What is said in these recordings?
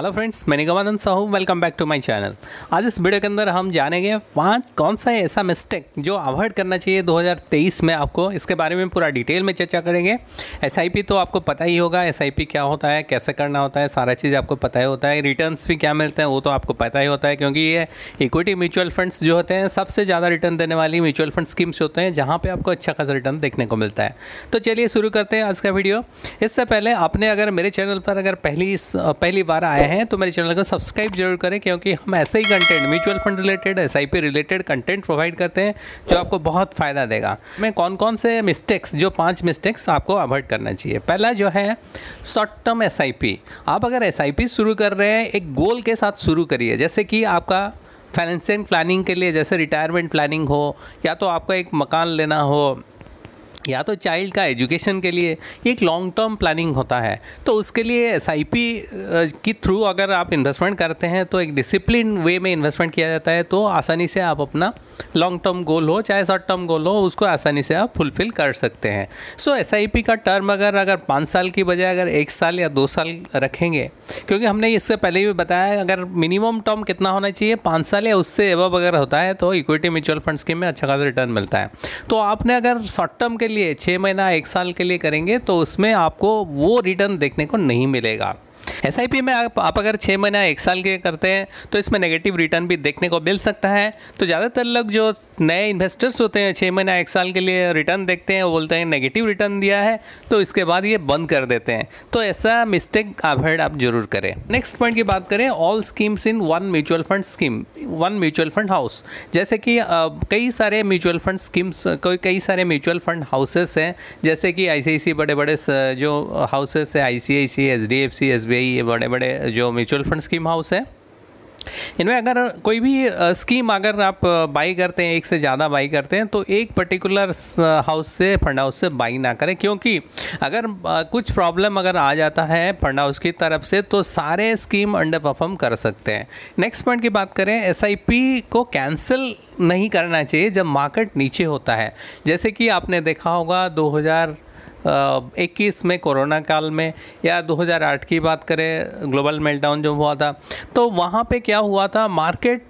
hello friends मैं Nigamanand Sahu welcome back to my channel आज इस वीडियो के अंदर हम जानेंगे पांच कौन सा ऐसा मिस्टेक जो अवॉइड करना चाहिए 2023 में आपको इसके बारे में पूरा डिटेल में चर्चा करेंगे एसआईपी तो आपको पता ही होगा एसआईपी क्या होता है कैसे करना होता है सारा चीज़ आपको पता ही होता है रिटर्न भी क्या मिलते हैं वो तो आपको पता ही होता है क्योंकि ये इक्विटी म्यूचुअल फंड्स जो होते हैं सबसे ज़्यादा रिटर्न देने वाली म्यूचुअल फंड स्कीम्स होते हैं जहाँ पर आपको अच्छा खासा रिटर्न देखने को मिलता है तो चलिए शुरू करते हैं आज का वीडियो इससे पहले आपने अगर मेरे चैनल पर अगर पहली पहली बार आया हैं तो मेरे चैनल को सब्सक्राइब जरूर करें क्योंकि हम ऐसे ही कंटेंट म्यूचुअल फंड रिलेटेड एस रिलेटेड कंटेंट प्रोवाइड करते हैं जो आपको बहुत फ़ायदा देगा मैं कौन कौन से मिस्टेक्स जो पाँच मिस्टेक्स आपको अवॉइड करना चाहिए पहला जो है शॉर्ट टर्म एस आप अगर एस शुरू कर रहे हैं एक गोल के साथ शुरू करिए जैसे कि आपका फाइनेंशियल प्लानिंग के लिए जैसे रिटायरमेंट प्लानिंग हो या तो आपका एक मकान लेना हो या तो चाइल्ड का एजुकेशन के लिए एक लॉन्ग टर्म प्लानिंग होता है तो उसके लिए एस के थ्रू अगर आप इन्वेस्टमेंट करते हैं तो एक डिसिप्लिन वे में इन्वेस्टमेंट किया जाता है तो आसानी से आप अपना लॉन्ग टर्म गोल हो चाहे शॉर्ट टर्म गोल हो उसको आसानी से आप फुलफिल कर सकते हैं सो एस का टर्म अगर अगर पाँच साल की बजाय अगर एक साल या दो साल रखेंगे क्योंकि हमने इससे पहले भी बताया अगर मिनिमम टर्म कितना होना चाहिए पाँच साल या उससे एवब अगर होता है तो इक्विटी म्यूचुअल फंड स्कीम में अच्छा खासा रिटर्न मिलता है तो आपने अगर शॉर्ट टर्म के लिए लिए छः महीना एक साल के लिए करेंगे तो उसमें आपको वो रिटर्न देखने को नहीं मिलेगा एस में आप, आप अगर छः महीना एक साल के करते हैं तो इसमें नेगेटिव रिटर्न भी देखने को मिल सकता है तो ज़्यादातर लोग जो नए इन्वेस्टर्स होते हैं छः महीना एक साल के लिए रिटर्न देखते हैं वो बोलते हैं नेगेटिव रिटर्न दिया है तो इसके बाद ये बंद कर देते हैं तो ऐसा मिस्टेक अवॉइड आप जरूर करें नेक्स्ट पॉइंट की बात करें all schemes in one mutual fund scheme one mutual fund house जैसे कि कई सारे म्यूचुअल फंड स्कीम्स कोई कई सारे म्यूचुअल फंड हाउसेस हैं जैसे कि आई बड़े बड़े जो हाउसेस है एस बी आई ये बड़े बड़े जो म्यूचुअल फंड स्कीम हाउस है इनमें अगर कोई भी स्कीम अगर आप बाई करते हैं एक से ज़्यादा बाई करते हैं तो एक पर्टिकुलर हाउस से फंड हाउस से बाई ना करें क्योंकि अगर कुछ प्रॉब्लम अगर आ जाता है फंड हाउस की तरफ से तो सारे स्कीम अंडर परफॉर्म कर सकते हैं नेक्स्ट पॉइंट की बात करें एस को कैंसिल नहीं करना चाहिए जब मार्केट नीचे होता है जैसे कि आपने देखा होगा 2000 इक्कीस में कोरोना काल में या 2008 की बात करें ग्लोबल मेल्टाउन जो हुआ था तो वहाँ पे क्या हुआ था market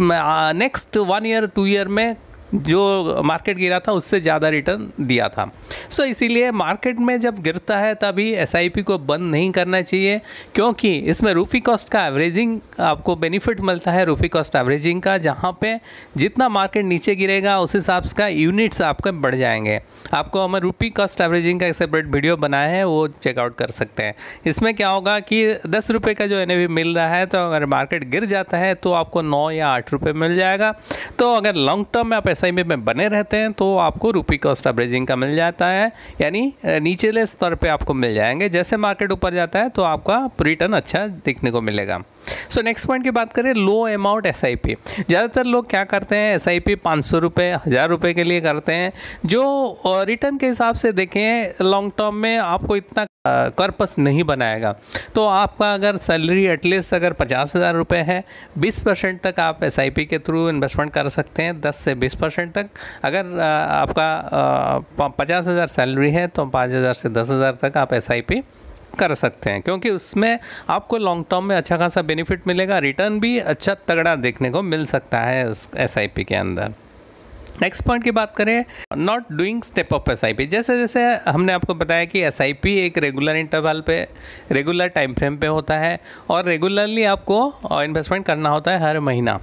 next one year two year में जो मार्केट गिरा था उससे ज़्यादा रिटर्न दिया था सो इसीलिए मार्केट में जब गिरता है तभी एस को बंद नहीं करना चाहिए क्योंकि इसमें रूफी कॉस्ट का एवरेजिंग आपको बेनिफिट मिलता है रूफी कॉस्ट एवरेजिंग का जहाँ पे जितना मार्केट नीचे गिरेगा उस हिसाब का यूनिट्स आपके बढ़ जाएंगे आपको हमें रूपी कॉस्ट एवरेजिंग का एक सेपरेट वीडियो बनाया है वो चेकआउट कर सकते हैं इसमें क्या होगा कि दस रुपये का जो एन मिल रहा है तो अगर मार्केट गिर जाता है तो आपको नौ या आठ रुपये मिल जाएगा तो अगर लॉन्ग टर्म में आप एस में बने रहते हैं तो आपको रुपी कॉस्ट एवरेजिंग का मिल जाता है यानी नीचेले स्तर पे आपको मिल जाएंगे जैसे मार्केट ऊपर जाता है तो आपका रिटर्न अच्छा दिखने को मिलेगा सो नेक्स्ट पॉइंट की बात करें लो अमाउंट एस ज़्यादातर लोग क्या करते हैं एस आई पी पाँच सौ हज़ार के लिए करते हैं जो रिटर्न के हिसाब से देखें लॉन्ग टर्म में आपको इतना कर्पस नहीं बनाएगा तो आपका अगर सैलरी एटलीस्ट अगर पचास हज़ार रुपये है बीस परसेंट तक आप एस के थ्रू इन्वेस्टमेंट कर सकते हैं दस से बीस परसेंट तक अगर आपका पचास हज़ार सैलरी है तो पाँच हज़ार से दस हज़ार तक आप एस कर सकते हैं क्योंकि उसमें आपको लॉन्ग टर्म में अच्छा खासा बेनिफिट मिलेगा रिटर्न भी अच्छा तगड़ा देखने को मिल सकता है उस एस के अंदर नेक्स्ट पॉइंट की बात करें not doing step of S जैसे जैसे हमने आपको बताया कि एस एक रेगुलर इंटरवल पे रेगुलर टाइम फ्रेम पे होता है और रेगुलरली आपको इन्वेस्टमेंट करना होता है हर महीना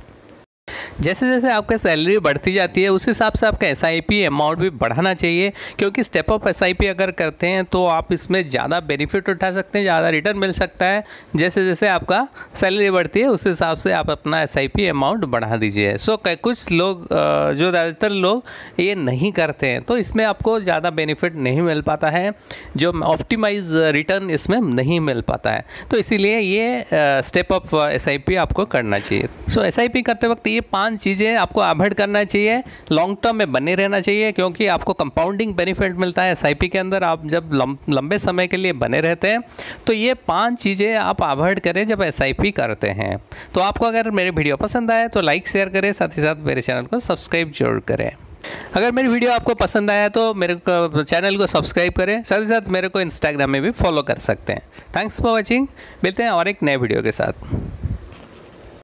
जैसे जैसे आपका सैलरी बढ़ती जाती है उस हिसाब से आपका एस अमाउंट भी बढ़ाना चाहिए क्योंकि स्टेप अप एस अगर करते हैं तो आप इसमें ज़्यादा बेनिफिट उठा सकते हैं ज़्यादा रिटर्न मिल सकता है जैसे जैसे आपका सैलरी बढ़ती है उस हिसाब से आप अपना एस अमाउंट बढ़ा दीजिए सो कुछ लोग जो ज़्यादातर लोग ये नहीं करते हैं तो इसमें आपको ज़्यादा बेनिफिट नहीं मिल पाता है जो ऑप्टिमाइज रिटर्न इसमें नहीं मिल पाता है तो इसीलिए ये स्टेप अप एस आपको करना चाहिए सो so, एस करते वक्त ये पाँच पांच चीज़ें आपको अवॉइड करना चाहिए लॉन्ग टर्म में बने रहना चाहिए क्योंकि आपको कंपाउंडिंग बेनिफिट मिलता है एस के अंदर आप जब लंबे समय के लिए बने रहते हैं तो ये पाँच चीज़ें आप अवॉइड करें जब एस करते हैं तो आपको अगर मेरे वीडियो पसंद आए तो लाइक शेयर करें साथ ही साथ मेरे चैनल को सब्सक्राइब जरूर करें अगर मेरी वीडियो आपको पसंद आया तो मेरे को चैनल को सब्सक्राइब करें साथ ही साथ मेरे को इंस्टाग्राम में भी फॉलो कर सकते हैं थैंक्स फॉर वॉचिंग मिलते हैं और एक नए वीडियो के साथ